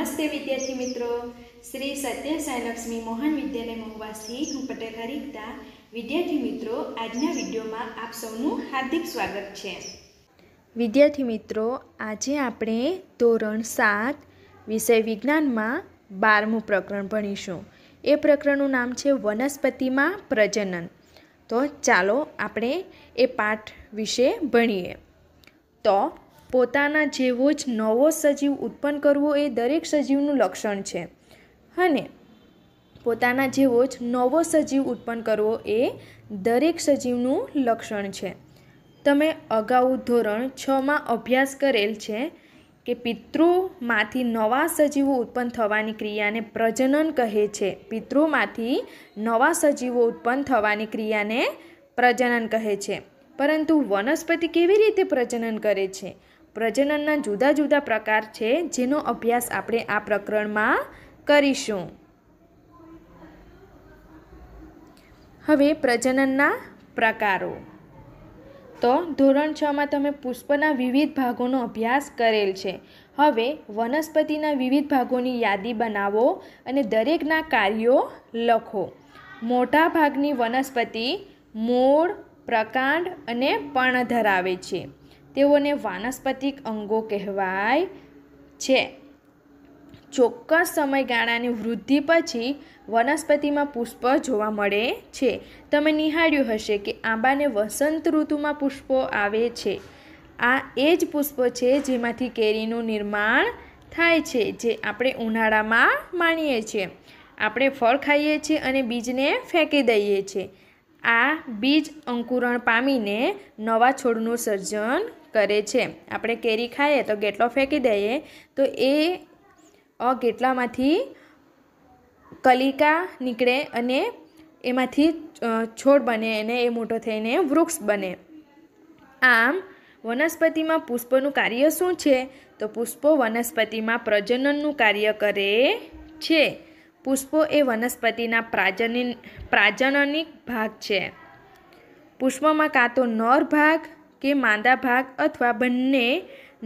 નમસ્તે વિદ્યાર્થી મિત્રો શ્રી સત્ય સાંઈ મોહન વિદ્યાલય મહુવાસથી હું પટેલ હરિકતા વિદ્યાર્થી મિત્રો આજના વિડીયોમાં આપ સૌનું હાર્દિક સ્વાગત છે વિદ્યાર્થી મિત્રો આજે આપણે ધોરણ સાત વિષય વિજ્ઞાનમાં બારમું પ્રકરણ ભણીશું એ પ્રકરણનું નામ છે વનસ્પતિમાં પ્રજનન તો ચાલો આપણે એ પાઠ વિશે ભણીએ તો પોતાના જેવો જ નવો સજીવ ઉત્પન્ન કરવો એ દરેક સજીવનું લક્ષણ છે અને પોતાના જેવો જ નવો સજીવ ઉત્પન્ન કરવો એ દરેક સજીવનું લક્ષણ છે તમે અગાઉ ધોરણ છમાં અભ્યાસ કરેલ છે કે પિતૃમાંથી નવા સજીવો ઉત્પન્ન થવાની ક્રિયાને પ્રજનન કહે છે પિતૃમાંથી નવા સજીવો ઉત્પન્ન થવાની ક્રિયાને પ્રજનન કહે છે પરંતુ વનસ્પતિ કેવી રીતે પ્રજનન કરે છે પ્રજનનના જુદા જુદા પ્રકાર છે જેનો અભ્યાસ આપણે આ પ્રકરણમાં કરીશું હવે પ્રજનનના પ્રકારો તો ધોરણ છમાં તમે પુષ્પના વિવિધ ભાગોનો અભ્યાસ કરેલ છે હવે વનસ્પતિના વિવિધ ભાગોની યાદી બનાવો અને દરેકના કાર્યો લખો મોટા ભાગની વનસ્પતિ મૂળ પ્રકાંડ અને પણ ધરાવે છે તેઓને વાનસ્પતિક અંગો કહેવાય છે ચોક્કસ સમયગાળાની વૃદ્ધિ પછી વનસ્પતિમાં પુષ્પ જોવા મળે છે તમે નિહાળ્યું હશે કે આંબાને વસંત ઋતુમાં પુષ્પો આવે છે આ એ જ પુષ્પો છે જેમાંથી કેરીનું નિર્માણ થાય છે જે આપણે ઉનાળામાં માણીએ છીએ આપણે ફળ ખાઈએ છીએ અને બીજને ફેંકી દઈએ છીએ આ બીજ અંકુરણ પામીને નવા છોડનું સર્જન કરે છે આપણે કેરી ખાઈએ તો ગેટલો ફેંકી દઈએ તો એ અગેટલામાંથી કલિકા નીકળે અને એમાંથી છોડ બને અને એ મોટો થઈને વૃક્ષ બને આમ વનસ્પતિમાં પુષ્પનું કાર્ય શું છે તો પુષ્પો વનસ્પતિમાં પ્રજનનનું કાર્ય કરે છે પુષ્પો એ વનસ્પતિના પ્રાજનિ પ્રાજનનિક ભાગ છે પુષ્પમાં કાં તો નર ભાગ કે માંદા ભાગ અથવા બંને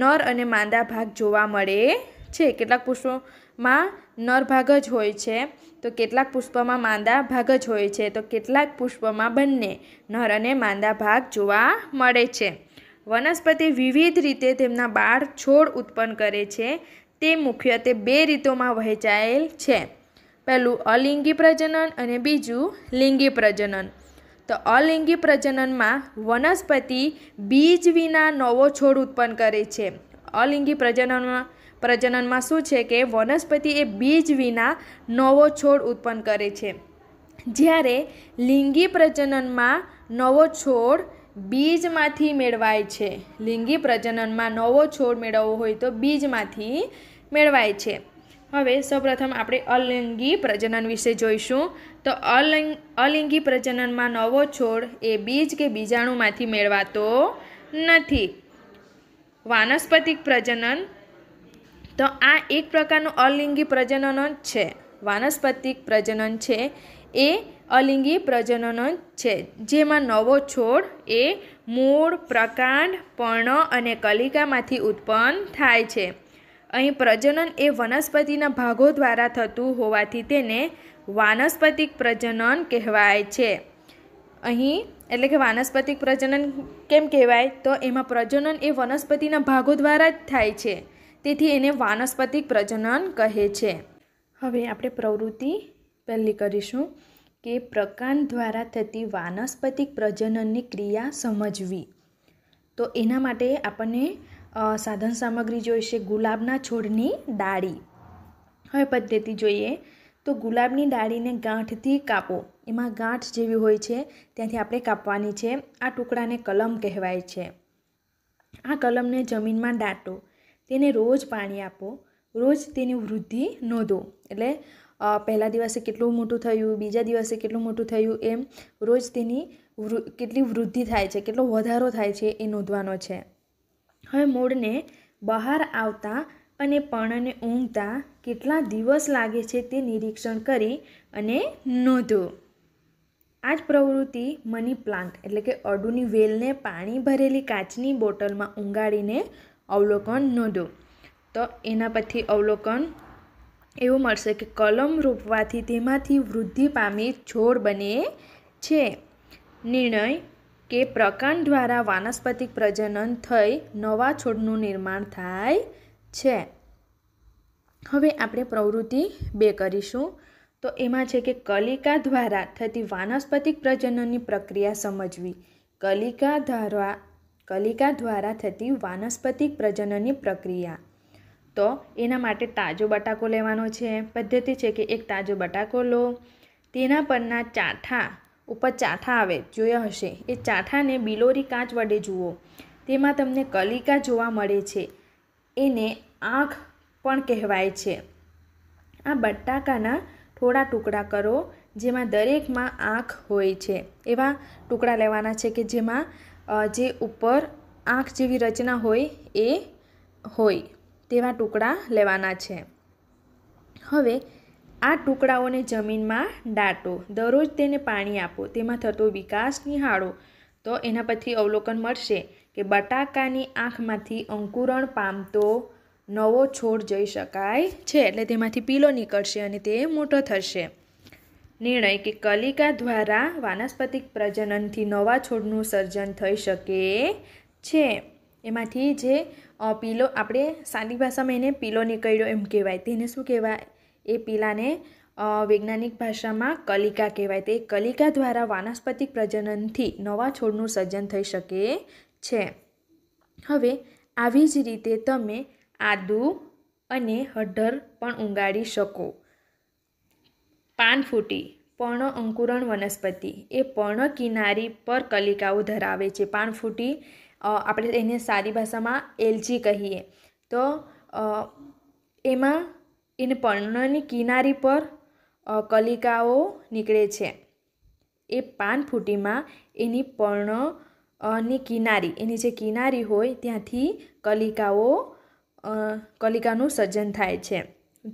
નર અને માંદા ભાગ જોવા મળે છે કેટલાક પુષ્પોમાં નર ભાગ જ હોય છે તો કેટલાક પુષ્પમાં માંદા ભાગ જ હોય છે તો કેટલાક પુષ્પમાં બંને નર અને માંદા ભાગ જોવા મળે છે વનસ્પતિ વિવિધ રીતે તેમના બાળ છોડ ઉત્પન્ન કરે છે તે મુખ્યત્વે બે રીતોમાં વહેંચાયેલ છે પહેલું અલિંગી પ્રજનન અને બીજું લિંગી પ્રજનન તો અલિંગી પ્રજનનમાં વનસ્પતિ બીજ વિના નવો છોડ ઉત્પન્ન કરે છે અલિંગી પ્રજનનમાં પ્રજનનમાં શું છે કે વનસ્પતિ એ બીજ વિના નવો છોડ ઉત્પન્ન કરે છે જ્યારે લિંગી પ્રજનનમાં નવો છોડ બીજમાંથી મેળવાય છે લિંગી પ્રજનનમાં નવો છોડ મેળવવો હોય તો બીજમાંથી મેળવાય છે હવે સૌપ્રથમ આપણે અલિંગી પ્રજનન વિશે જોઈશું તો અલિંગ અલિંગી પ્રજનનમાં નવો છોડ એ બીજ કે બીજાણુમાંથી મેળવાતો નથી વાનસ્પતિક પ્રજનન તો આ એક પ્રકારનું અલિંગી પ્રજનન જ છે વાનસ્પતિક પ્રજનન છે એ અલિંગી પ્રજનન જ છે જેમાં નવો છોડ એ મૂળ પ્રકાંડ પર્ણ અને કલિકામાંથી ઉત્પન્ન થાય છે અહીં પ્રજનન એ વનસ્પતિના ભાગો દ્વારા થતું હોવાથી તેને વાનસ્પતિક પ્રજનન કહેવાય છે અહીં એટલે કે વાનસ્પતિક પ્રજનન કેમ કહેવાય તો એમાં પ્રજનન એ વનસ્પતિના ભાગો દ્વારા જ થાય છે તેથી એને વાનસ્પતિક પ્રજનન કહે છે હવે આપણે પ્રવૃત્તિ પહેલી કરીશું કે પ્રકાંડ દ્વારા થતી વાનસ્પતિક પ્રજનનની ક્રિયા સમજવી તો એના માટે આપણને સાધન સામગ્રી જોઈશે ગુલાબના છોડની ડાળી હવે પદ્ધતિ જોઈએ તો ગુલાબની ડાળીને ગાંઠથી કાપો એમાં ગાંઠ જેવી હોય છે ત્યાંથી આપણે કાપવાની છે આ ટુકડાને કલમ કહેવાય છે આ કલમને જમીનમાં દાટો તેને રોજ પાણી આપો રોજ તેની વૃદ્ધિ નોંધો એટલે પહેલા દિવસે કેટલું મોટું થયું બીજા દિવસે કેટલું મોટું થયું એમ રોજ તેની કેટલી વૃદ્ધિ થાય છે કેટલો વધારો થાય છે એ નોંધવાનો છે હવે મૂળને બહાર આવતા અને પર્ણને ઊંઘતા કેટલા દિવસ લાગે છે તે નિરીક્ષણ કરી અને નોંધો આ જ પ્રવૃત્તિ મની પ્લાન્ટ એટલે કે અડુની વેલને પાણી ભરેલી કાચની બોટલમાં ઊંગાડીને અવલોકન નોંધો તો એના પછી અવલોકન એવું મળશે કે કલમ રોપવાથી તેમાંથી વૃદ્ધિ પામી છોડ બને છે નિર્ણય કે પ્રકાંડ દ્વારા વાનસ્પતિક પ્રજનન થઈ નવા છોડનું નિર્માણ થાય છે હવે આપણે પ્રવૃત્તિ બે કરીશું તો એમાં છે કે કલિકા દ્વારા થતી વાનસ્પતિક પ્રજનનની પ્રક્રિયા સમજવી કલિકા દ્વારા કલિકા દ્વારા થતી વાનસ્પતિક પ્રજનનની પ્રક્રિયા તો એના માટે તાજો બટાકો લેવાનો છે પદ્ધતિ છે કે એક તાજો બટાકો લો તેના પરના ચાઠા ઉપર ચાઠા આવે જોયા હશે એ ચાઠાને બિલોરી કાચ વડે જુઓ તેમાં તમને કલિકા જોવા મળે છે એને આંખ પણ કહેવાય છે આ બટાકાના થોડા ટુકડા કરો જેમાં દરેકમાં આંખ હોય છે એવા ટુકડા લેવાના છે કે જેમાં જે ઉપર આંખ જેવી રચના હોય એ હોય તેવા ટુકડા લેવાના છે હવે આ ટુકડાઓને જમીનમાં દાટો દરરોજ તેને પાણી આપો તેમાં થતો વિકાસ નિહાળો તો એના પરથી અવલોકન મળશે કે બટાકાની આંખમાંથી અંકુરણ પામતો નવો છોડ જઈ શકાય છે એટલે તેમાંથી પીલો નીકળશે અને તે મોટો થશે નિર્ણય કે કલિકા દ્વારા વાનસ્પતિક પ્રજનનથી નવા છોડનું સર્જન થઈ શકે છે એમાંથી જે પીલો આપણે સાદી ભાષામાં એને પીલો નીકળ્યો એમ કહેવાય તેને શું કહેવાય એ પીલાને વૈજ્ઞાનિક ભાષામાં કલિકા કહેવાય તે કલિકા દ્વારા વાનસ્પતિક પ્રજનનથી નવા છોડનું સર્જન થઈ શકે છે હવે આવી જ રીતે તમે આદુ અને હળદર પણ ઉગાડી શકો પાનફૂટી પર્ણ અંકુરણ વનસ્પતિ એ પર્ણ કિનારી પર કલિકાઓ ધરાવે છે પાનફૂટી આપણે એને સારી ભાષામાં એલચી કહીએ તો એમાં એને પર્ણની કિનારી પર કલિકાઓ નીકળે છે એ પાનફૂટીમાં એની પર્ણની કિનારી એની જે કિનારી હોય ત્યાંથી કલિકાઓ કલિકાનું સર્જન થાય છે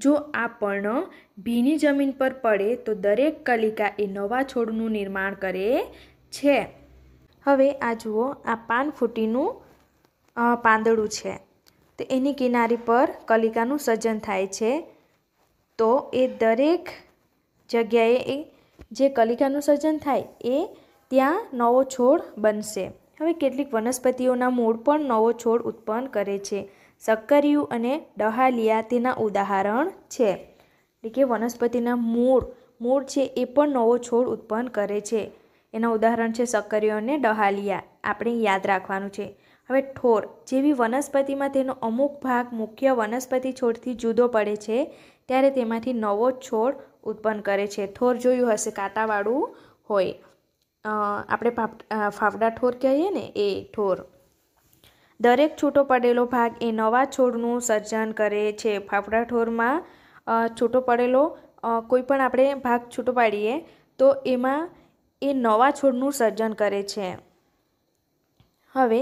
જો આ પર્ણ ભીની જમીન પર પડે તો દરેક કલિકા એ નવા છોડનું નિર્માણ કરે છે હવે આ જુઓ આ પાન ફૂટીનું પાંદડું છે તો એની કિનારી પર કલિકાનું સર્જન થાય છે તો એ દરેક જગ્યાએ એ જે કલિકાનું સર્જન થાય એ ત્યાં નવો છોડ બનશે હવે કેટલીક વનસ્પતિઓના મૂળ પણ નવો છોડ ઉત્પન્ન કરે છે સક્કરિયું અને ડહાલિયા તેના ઉદાહરણ છે એટલે કે વનસ્પતિના મૂળ મૂળ છે એ પણ નવો છોડ ઉત્પન્ન કરે છે એના ઉદાહરણ છે સક્કરિયો અને ડહાલિયા આપણે યાદ રાખવાનું છે હવે ઠોર જેવી વનસ્પતિમાં તેનો અમુક ભાગ મુખ્ય વનસ્પતિ છોડથી જુદો પડે છે ત્યારે તેમાંથી નવો છોડ ઉત્પન્ન કરે છે થોર જોયું હશે કાંટાવાળું હોય આપણે ફાફડા ઠોર કહીએ ને એ ઠોર દરેક છૂટો પડેલો ભાગ એ નવા છોડનું સર્જન કરે છે ફાફડા ઠોરમાં છૂટો પડેલો કોઈ પણ આપણે ભાગ છૂટો પાડીએ તો એમાં એ નવા છોડનું સર્જન કરે છે હવે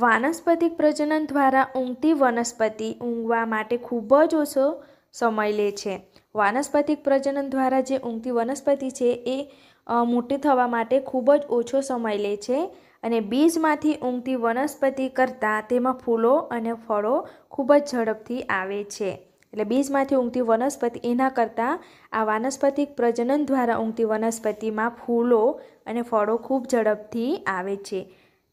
વાનસ્પતિક પ્રજનન દ્વારા ઊંઘતી વનસ્પતિ ઊંઘવા માટે ખૂબ જ ઓછો સમય લે છે વાનસ્પતિક પ્રજનન દ્વારા જે ઊંઘતી વનસ્પતિ છે એ મોટી થવા માટે ખૂબ જ ઓછો સમય લે છે અને બીજમાંથી ઊંઘતી વનસ્પતિ કરતાં તેમાં ફૂલો અને ફળો ખૂબ જ ઝડપથી આવે છે એટલે બીજમાંથી ઊંઘતી વનસ્પતિ એના કરતાં આ વાનસ્પતિક પ્રજનન દ્વારા ઊંઘતી વનસ્પતિમાં ફૂલો અને ફળો ખૂબ ઝડપથી આવે છે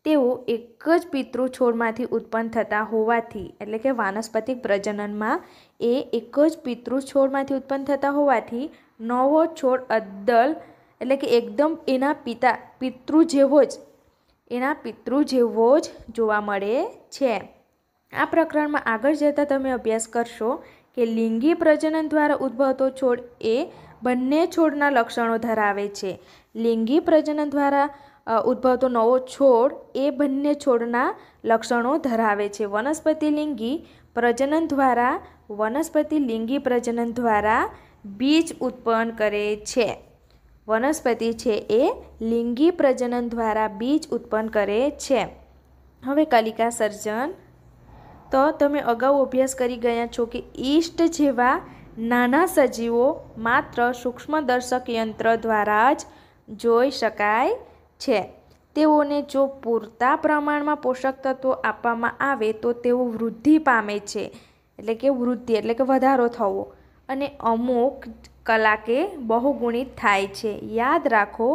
તેઓ એક જ પિતૃ છોડમાંથી ઉત્પન્ન થતા હોવાથી એટલે કે વાનસ્પતિક પ્રજનનમાં એ એક જ પિતૃ છોડમાંથી ઉત્પન્ન થતા હોવાથી નવો છોડ અદ્દલ એટલે કે એકદમ એના પિતા પિતૃ જેવો જ એના પિતૃ જેવો જ જોવા મળે છે આ પ્રકરણમાં આગળ જતાં તમે અભ્યાસ કરશો કે લિંગી પ્રજનન દ્વારા ઉદ્ભવતો છોડ એ બંને છોડના લક્ષણો ધરાવે છે લિંગી પ્રજનન દ્વારા ઉદ્ભવતો નવો છોડ એ બંને છોડના લક્ષણો ધરાવે છે વનસ્પતિ લિંગી પ્રજનન દ્વારા વનસ્પતિ લિંગી પ્રજનન દ્વારા બીજ ઉત્પન્ન કરે છે વનસ્પતિ છે એ લિંગી પ્રજનન દ્વારા બીજ ઉત્પન્ન કરે છે હવે કલિકા સર્જન તો તમે અગાઉ અભ્યાસ કરી ગયા છો કે ઈષ્ટ જેવા નાના સજીવો માત્ર સૂક્ષ્મદર્શક યંત્ર દ્વારા જ જોઈ શકાય છે તેઓને જો પૂરતા પ્રમાણમાં પોષક તત્વો આપવામાં આવે તો તેઓ વૃદ્ધિ પામે છે એટલે કે વૃદ્ધિ એટલે કે વધારો થવો અને અમુક કલાકે બહુગુણિત થાય છે યાદ રાખો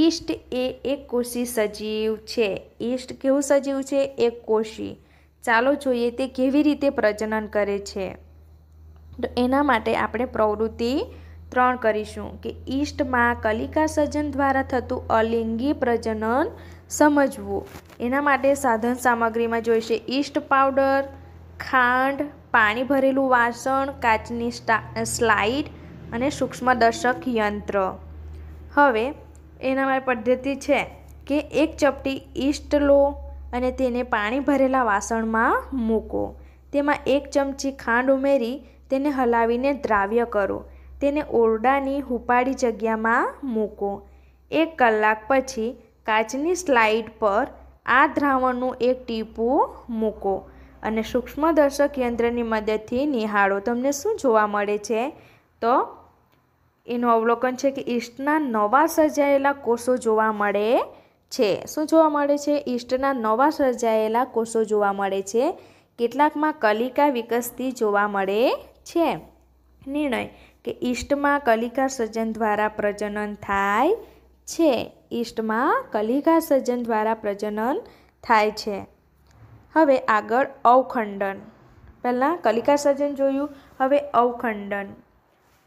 ઈષ્ટ એ એક કોષી સજીવ છે ઈષ્ટ કેવું સજીવ છે એક કોષી ચાલો જોઈએ તે કેવી રીતે પ્રજનન કરે છે તો એના માટે આપણે પ્રવૃત્તિ ત્રણ કરીશું કે ઈસ્ટમાં કલિકા સર્જન દ્વારા થતું અલિંગી પ્રજનન સમજવું એના માટે સાધન સામગ્રીમાં જોઈશે ઈસ્ટ પાવડર ખાંડ પાણી ભરેલું વાસણ કાચની સ્લાઇડ અને સૂક્ષ્મદર્શક યંત્ર હવે એના માટે પદ્ધતિ છે કે એક ચપટી ઈસ્ટ લો અને તેને પાણી ભરેલા વાસણમાં મૂકો તેમાં એક ચમચી ખાંડ ઉમેરી તેને હલાવીને દ્રાવ્ય કરો તેને ઓરડાની હૂંફાળી જગ્યામાં મૂકો એક કલાક પછી કાચની સ્લાઇડ પર આ દ્રાવણનું એક ટીપું મૂકો અને સૂક્ષ્મદર્શક યંત્રની મદદથી નિહાળો તમને શું જોવા મળે છે તો એનું અવલોકન છે કે ઈષ્ટના નવા સર્જાયેલા કોષો જોવા મળે છે શું જોવા મળે છે ઈષ્ટના નવા સર્જાયેલા કોષો જોવા મળે છે કેટલાકમાં કલિકા વિકસતી જોવા મળે છે નિર્ણય કે ઈષ્ટમાં કલિકા સર્જન દ્વારા પ્રજનન થાય છે ઈષ્ટમાં કલિકા સર્જન દ્વારા પ્રજનન થાય છે હવે આગળ અવખંડન પહેલાં કલિકા સર્જન જોયું હવે અવખંડન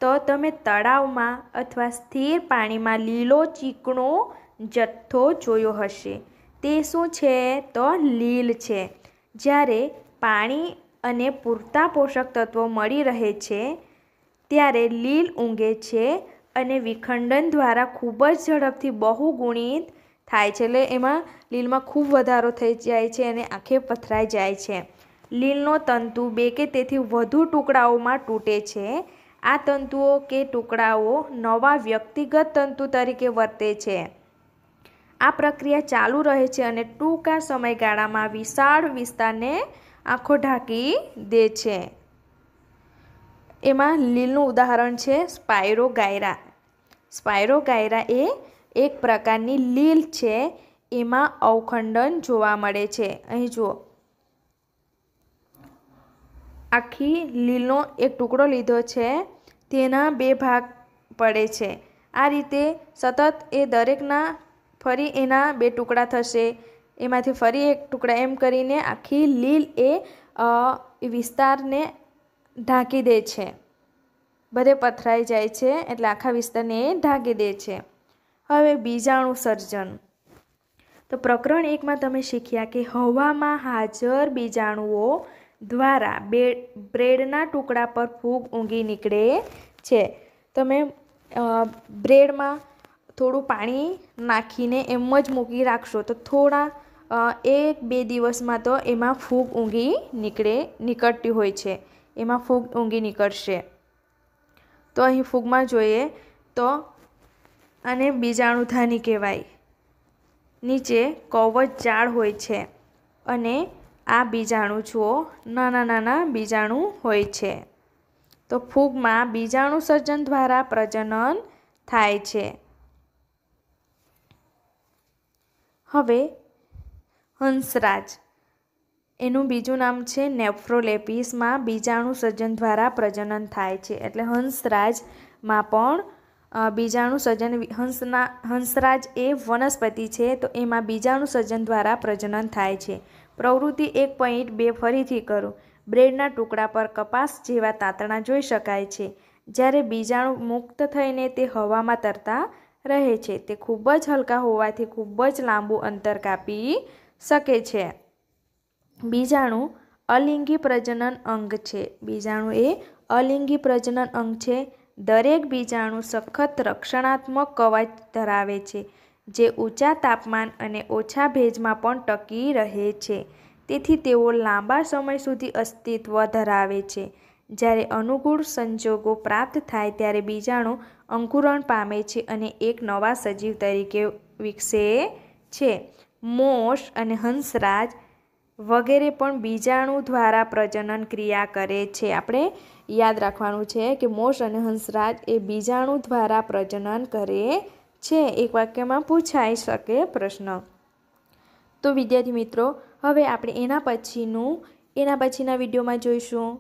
તો તમે તળાવમાં અથવા સ્થિર પાણીમાં લીલો ચીકણો જથ્થો જોયો હશે તે શું છે તો લીલ છે જ્યારે પાણી અને પૂરતા પોષક તત્વો મળી રહે છે ત્યારે લીલ ઊંઘે છે અને વિખંડન દ્વારા ખૂબ જ ઝડપથી બહુ ગુણિત થાય છે એટલે એમાં લીલમાં ખૂબ વધારો થઈ જાય છે અને આંખે પથરાઈ જાય છે લીલનો તંતુ બે કે તેથી વધુ ટુકડાઓમાં તૂટે છે આ તંતુઓ કે ટુકડાઓ નવા વ્યક્તિગત તંતુ તરીકે વર્તે છે આ પ્રક્રિયા ચાલુ રહે છે અને ટૂંકા સમયગાળામાં વિશાળ વિસ્તારને આંખો ઢાંકી દે છે એમાં લીલનું ઉદાહરણ છે સ્પાયરો ગાયરા સ્પાયરો ગાયરા એ એક પ્રકારની લીલ છે એમાં અવખંડન જોવા મળે છે અહીં જુઓ આખી લીલનો એક ટુકડો લીધો છે તેના બે ભાગ પડે છે આ રીતે સતત એ દરેકના ફરી એના બે ટુકડા થશે એમાંથી ફરી એક ટુકડા એમ કરીને આખી લીલ એ વિસ્તારને ઢાંકી દે છે બધે પથરાઈ જાય છે એટલે આખા વિસ્તારને એ ઢાંકી દે છે હવે બીજાણુ સર્જન તો પ્રકરણ એકમાં તમે શીખ્યા કે હવામાં હાજર બીજાણુઓ દ્વારા બ્રેડના ટુકડા પર ફૂગ ઊંઘી નીકળે છે તમે બ્રેડમાં થોડું પાણી નાખીને એમ જ મૂકી રાખશો તો થોડા એક બે દિવસમાં તો એમાં ફૂગ ઊંઘી નીકળે નીકળતી હોય છે એમાં ફૂગ ઊંઘી નીકળશે તો અહીં ફૂગમાં જોઈએ તો આને બીજાણુધાની કહેવાય નીચે કવચ ઝાડ હોય છે અને આ બીજાણુ જુઓ નાના નાના બીજાણુ હોય છે તો ફૂગમાં બીજાણુ સર્જન દ્વારા પ્રજનન થાય છે હવે હંસરાજ એનું બીજું નામ છે નેફ્રોલેપિસમાં બીજાણુ સર્જન દ્વારા પ્રજનન થાય છે એટલે હંસરાજમાં પણ બીજાણુ સર્જન હંસના હંસરાજ એ વનસ્પતિ છે તો એમાં બીજાણુ સર્જન દ્વારા પ્રજનન થાય છે પ્રવૃત્તિ એક પોઈન્ટ બે ફરીથી કરો બ્રેડના ટુકડા પર કપાસ જેવા તાંતણા જોઈ શકાય છે જ્યારે બીજાણુ મુક્ત થઈને તે હવામાં તરતા રહે છે તે ખૂબ જ હલકા હોવાથી ખૂબ જ લાંબુ અંતર કાપી શકે છે બીજાણુ અલિંગી પ્રજનન અંગ છે બીજાણુ એ અલિંગી પ્રજનન અંગ છે દરેક બીજાણુ સખત રક્ષણાત્મક કવચ ધરાવે છે જે ઊંચા તાપમાન અને ઓછા ભેજમાં પણ ટકી રહે છે તેથી તેઓ લાંબા સમય સુધી અસ્તિત્વ ધરાવે છે જ્યારે અનુકૂળ સંજોગો પ્રાપ્ત થાય ત્યારે બીજાણુ અંકુરણ પામે છે અને એક નવા સજીવ તરીકે વિકસે છે મોષ અને હંસરાજ વગેરે પણ બીજાણુ દ્વારા પ્રજનન ક્રિયા કરે છે આપણે યાદ રાખવાનું છે કે મોષ અને હંસરાજ એ બીજાણુ દ્વારા પ્રજનન કરે છે એક વાક્યમાં પૂછાઈ શકે પ્રશ્ન તો વિદ્યાર્થી મિત્રો હવે આપણે એના પછીનું એના પછીના વિડીયોમાં જોઈશું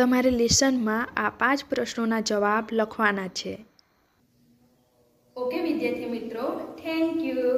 તમારે લેસનમાં આ પાંચ પ્રશ્નોના જવાબ લખવાના છે ઓકે વિદ્યાર્થી મિત્રો થેન્ક યુ